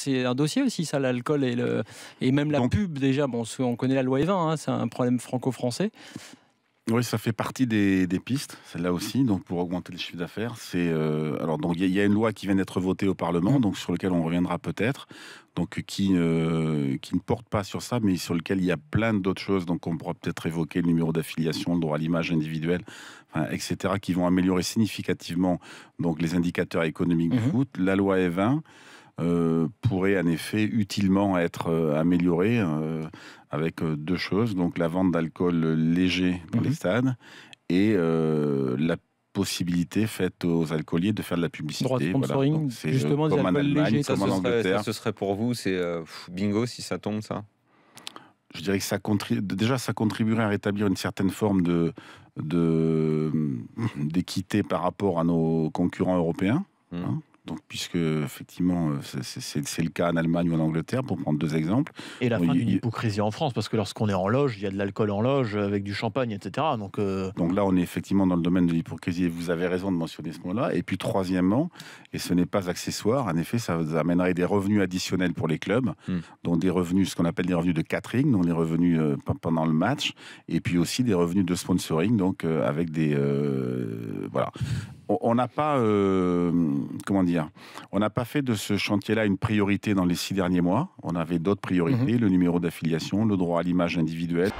c'est un dossier aussi, ça, l'alcool et, le, et même la pub, déjà. Bon, on connaît la loi E20, hein, c'est un problème franco-français. Oui, ça fait partie des, pistes, celle-là aussi, donc pour augmenter le chiffre d'affaires. C'est euh, alors donc il y, a une loi qui vient d'être votée au Parlement, donc sur lequel on reviendra peut-être, donc qui euh, qui ne porte pas sur ça, mais sur lequel il y a plein d'autres choses. Donc on pourra peut-être évoquer le numéro d'affiliation, le droit à l'image individuelle, etc., qui vont améliorer significativement donc les indicateurs économiques mhm. foot. La loi E20. Euh, pourrait en effet utilement être euh, amélioré euh, avec deux choses, donc la vente d'alcool léger dans les mhm. stades et la possibilité faite aux alcooliers de faire de la publicité. Droit de sponsoring, justement des alcools légers. Ça, ce serait pour vous, c'est bingo si ça tombe ça je dirais que ça déjà ça contribuerait à rétablir une certaine forme de d'équité par rapport à nos concurrents européens. Hein. Mhm puisque effectivement, euh, c'est le cas en Allemagne ou en Angleterre, pour prendre deux exemples. Et la fin d'une hypocrisie en France, parce que lorsqu'on est en loge, il y a de l'alcool en loge avec du champagne, etc. Donc, euh, donc là, on est effectivement dans le domaine de l'hypocrisie. et Vous avez raison de mentionner ce mot-là. Et puis, troisièmement, et ce n'est pas accessoire, en effet, ça amènerait des revenus additionnels pour les clubs, hmm. dont des revenus, ce qu'on appelle des revenus de catering, dont les revenus euh, pendant le match, et puis aussi des revenus de sponsoring, donc avec des voilà on n'a pas, euh, comment dire, on n'a pas fait de ce chantier-là une priorité dans les six derniers mois. On avait d'autres priorités, mhm. le numéro d'affiliation, le droit à l'image individuelle.